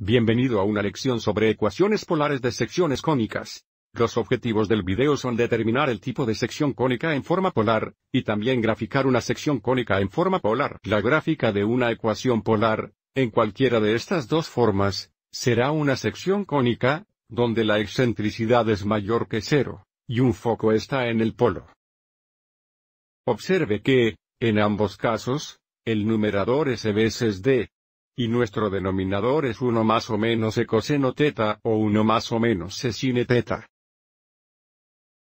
Bienvenido a una lección sobre ecuaciones polares de secciones cónicas. Los objetivos del video son determinar el tipo de sección cónica en forma polar, y también graficar una sección cónica en forma polar. La gráfica de una ecuación polar, en cualquiera de estas dos formas, será una sección cónica, donde la excentricidad es mayor que cero, y un foco está en el polo. Observe que, en ambos casos, el numerador es veces d, y nuestro denominador es uno más o menos e coseno teta o uno más o menos e sine teta.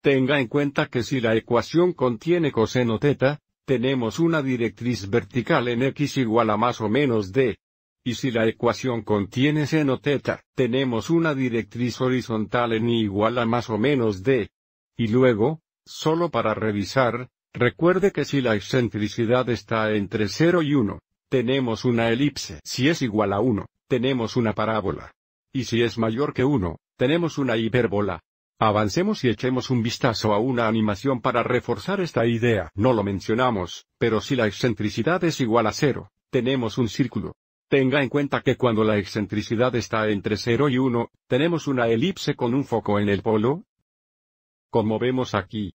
Tenga en cuenta que si la ecuación contiene coseno teta, tenemos una directriz vertical en x igual a más o menos d. Y si la ecuación contiene seno teta, tenemos una directriz horizontal en y igual a más o menos d. Y luego, solo para revisar, recuerde que si la excentricidad está entre 0 y 1, tenemos una elipse. Si es igual a 1, tenemos una parábola. Y si es mayor que 1, tenemos una hipérbola. Avancemos y echemos un vistazo a una animación para reforzar esta idea. No lo mencionamos, pero si la excentricidad es igual a 0, tenemos un círculo. Tenga en cuenta que cuando la excentricidad está entre 0 y 1, tenemos una elipse con un foco en el polo. Como vemos aquí.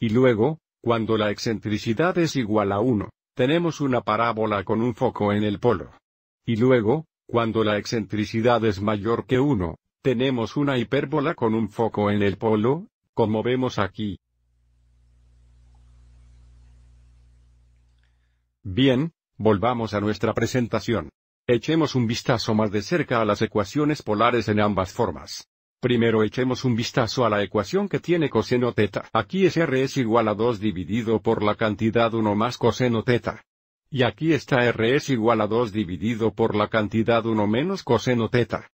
Y luego, cuando la excentricidad es igual a 1, tenemos una parábola con un foco en el polo. Y luego, cuando la excentricidad es mayor que 1, tenemos una hipérbola con un foco en el polo, como vemos aquí. Bien, volvamos a nuestra presentación. Echemos un vistazo más de cerca a las ecuaciones polares en ambas formas. Primero echemos un vistazo a la ecuación que tiene coseno teta. Aquí es r es igual a 2 dividido por la cantidad 1 más coseno teta. Y aquí está r es igual a 2 dividido por la cantidad 1 menos coseno teta.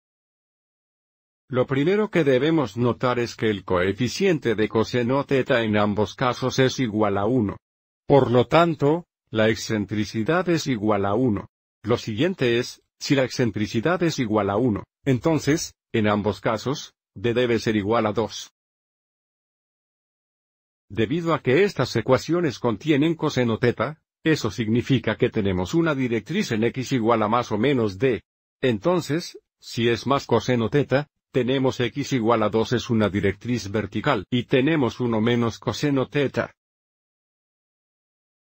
Lo primero que debemos notar es que el coeficiente de coseno teta en ambos casos es igual a 1. Por lo tanto, la excentricidad es igual a 1. Lo siguiente es, si la excentricidad es igual a 1, entonces, en ambos casos, D debe ser igual a 2. Debido a que estas ecuaciones contienen coseno teta, eso significa que tenemos una directriz en x igual a más o menos d. Entonces, si es más coseno teta, tenemos x igual a 2 es una directriz vertical y tenemos 1 menos coseno teta.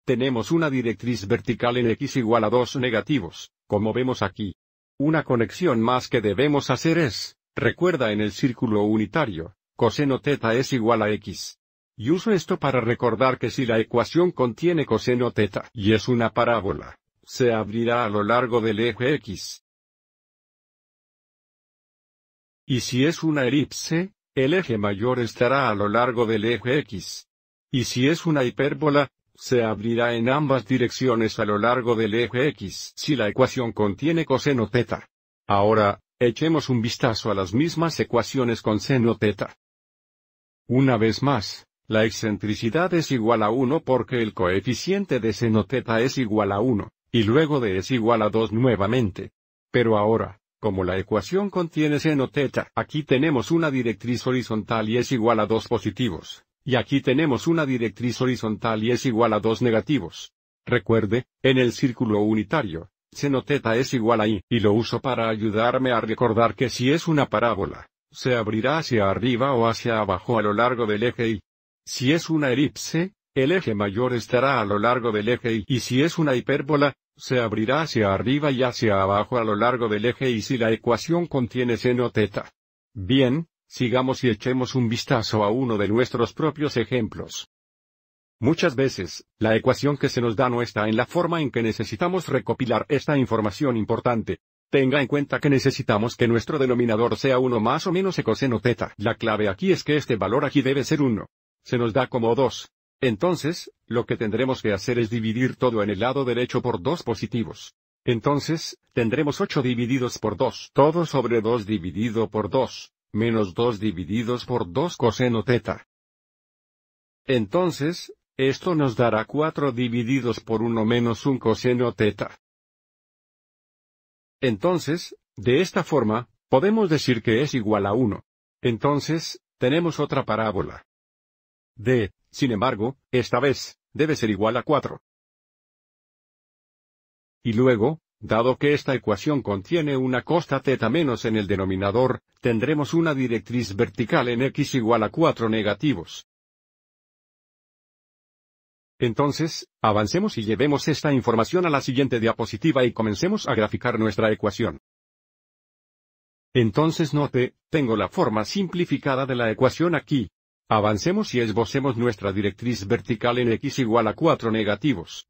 Tenemos una directriz vertical en x igual a 2 negativos, como vemos aquí. Una conexión más que debemos hacer es, Recuerda en el círculo unitario, coseno theta es igual a x. Y uso esto para recordar que si la ecuación contiene coseno theta y es una parábola, se abrirá a lo largo del eje x. Y si es una elipse, el eje mayor estará a lo largo del eje x. Y si es una hipérbola, se abrirá en ambas direcciones a lo largo del eje x si la ecuación contiene coseno theta Ahora, Echemos un vistazo a las mismas ecuaciones con seno teta Una vez más, la excentricidad es igual a 1 porque el coeficiente de seno teta es igual a 1, y luego de es igual a 2 nuevamente. Pero ahora, como la ecuación contiene seno teta aquí tenemos una directriz horizontal y es igual a 2 positivos, y aquí tenemos una directriz horizontal y es igual a 2 negativos. Recuerde, en el círculo unitario, teta es igual a y lo uso para ayudarme a recordar que si es una parábola, se abrirá hacia arriba o hacia abajo a lo largo del eje y. Si es una elipse, el eje mayor estará a lo largo del eje y, y si es una hipérbola, se abrirá hacia arriba y hacia abajo a lo largo del eje y si la ecuación contiene seno teta. Bien, sigamos y echemos un vistazo a uno de nuestros propios ejemplos. Muchas veces, la ecuación que se nos da no está en la forma en que necesitamos recopilar esta información importante. Tenga en cuenta que necesitamos que nuestro denominador sea 1 más o menos e coseno teta. La clave aquí es que este valor aquí debe ser 1. Se nos da como 2. Entonces, lo que tendremos que hacer es dividir todo en el lado derecho por 2 positivos. Entonces, tendremos 8 divididos por 2. Todo sobre 2 dividido por 2, menos 2 divididos por 2 coseno teta. Entonces, esto nos dará 4 divididos por 1 menos un coseno teta. Entonces, de esta forma, podemos decir que es igual a 1. Entonces, tenemos otra parábola. D, sin embargo, esta vez, debe ser igual a 4. Y luego, dado que esta ecuación contiene una costa teta menos en el denominador, tendremos una directriz vertical en x igual a 4 negativos. Entonces, avancemos y llevemos esta información a la siguiente diapositiva y comencemos a graficar nuestra ecuación. Entonces note, tengo la forma simplificada de la ecuación aquí. Avancemos y esbocemos nuestra directriz vertical en x igual a 4 negativos.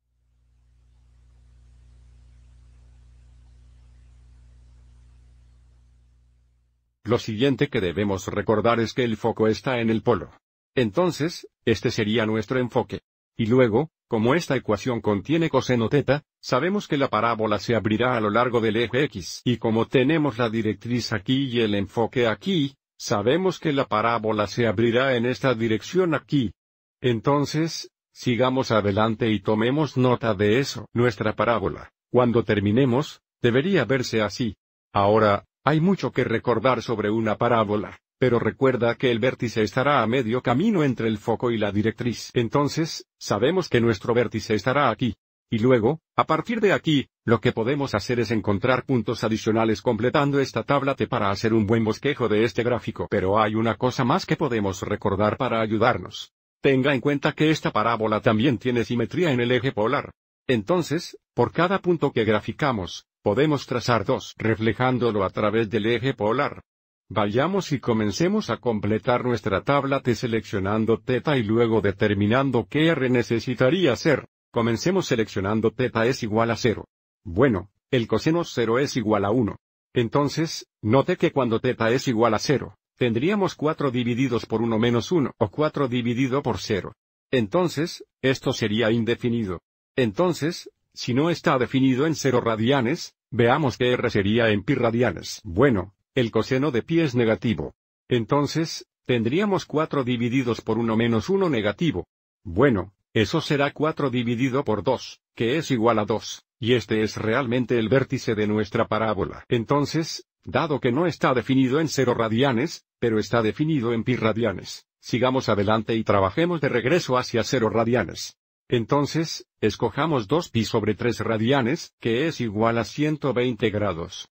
Lo siguiente que debemos recordar es que el foco está en el polo. Entonces, este sería nuestro enfoque. Y luego, como esta ecuación contiene coseno teta, sabemos que la parábola se abrirá a lo largo del eje x. Y como tenemos la directriz aquí y el enfoque aquí, sabemos que la parábola se abrirá en esta dirección aquí. Entonces, sigamos adelante y tomemos nota de eso. Nuestra parábola, cuando terminemos, debería verse así. Ahora, hay mucho que recordar sobre una parábola pero recuerda que el vértice estará a medio camino entre el foco y la directriz. Entonces, sabemos que nuestro vértice estará aquí. Y luego, a partir de aquí, lo que podemos hacer es encontrar puntos adicionales completando esta tabla T para hacer un buen bosquejo de este gráfico. Pero hay una cosa más que podemos recordar para ayudarnos. Tenga en cuenta que esta parábola también tiene simetría en el eje polar. Entonces, por cada punto que graficamos, podemos trazar dos reflejándolo a través del eje polar. Vayamos y comencemos a completar nuestra tabla T seleccionando θ y luego determinando qué R necesitaría ser. Comencemos seleccionando θ es igual a 0. Bueno, el coseno 0 es igual a 1. Entonces, note que cuando θ es igual a 0, tendríamos 4 divididos por 1 menos 1 o 4 dividido por 0. Entonces, esto sería indefinido. Entonces, si no está definido en 0 radianes, veamos que R sería en pi radianes. Bueno, el coseno de pi es negativo. Entonces, tendríamos 4 divididos por 1 menos 1 negativo. Bueno, eso será 4 dividido por 2, que es igual a 2, y este es realmente el vértice de nuestra parábola. Entonces, dado que no está definido en 0 radianes, pero está definido en pi radianes, sigamos adelante y trabajemos de regreso hacia 0 radianes. Entonces, escojamos 2pi sobre 3 radianes, que es igual a 120 grados.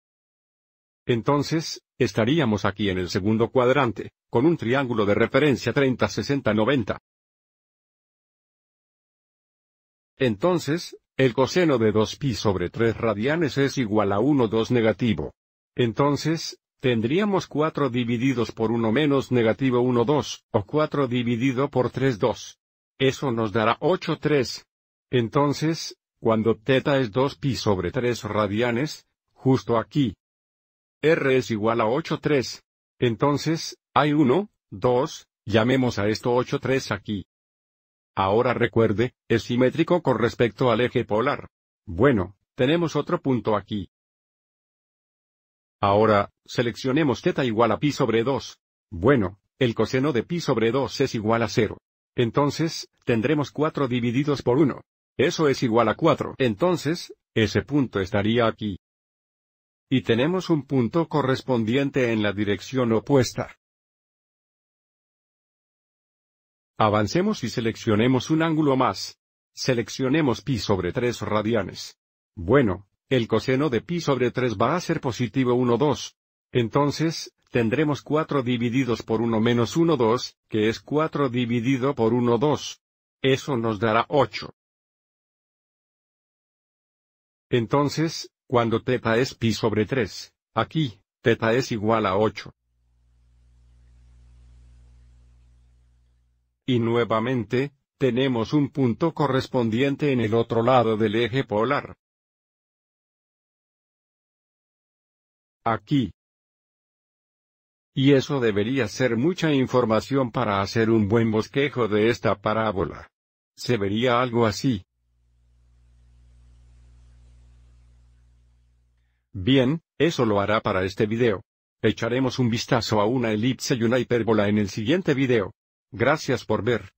Entonces, estaríamos aquí en el segundo cuadrante, con un triángulo de referencia 30-60-90. Entonces, el coseno de 2pi sobre 3 radianes es igual a 1-2 negativo. Entonces, tendríamos 4 divididos por 1 menos negativo 1-2, o 4 dividido por 3-2. Eso nos dará 8-3. Entonces, cuando teta es 2pi sobre 3 radianes, justo aquí, R es igual a 8,3. Entonces, hay 1, 2, llamemos a esto 8,3 aquí. Ahora recuerde, es simétrico con respecto al eje polar. Bueno, tenemos otro punto aquí. Ahora, seleccionemos teta igual a pi sobre 2. Bueno, el coseno de pi sobre 2 es igual a 0. Entonces, tendremos 4 divididos por 1. Eso es igual a 4. Entonces, ese punto estaría aquí. Y tenemos un punto correspondiente en la dirección opuesta. Avancemos y seleccionemos un ángulo más. Seleccionemos pi sobre 3 radianes. Bueno, el coseno de pi sobre 3 va a ser positivo 1 2. Entonces, tendremos 4 divididos por 1 menos 1 2, que es 4 dividido por 1 2. Eso nos dará 8. Entonces, cuando teta es pi sobre 3. Aquí, teta es igual a 8. Y nuevamente, tenemos un punto correspondiente en el otro lado del eje polar. Aquí. Y eso debería ser mucha información para hacer un buen bosquejo de esta parábola. Se vería algo así. Bien, eso lo hará para este video. Echaremos un vistazo a una elipse y una hipérbola en el siguiente video. Gracias por ver.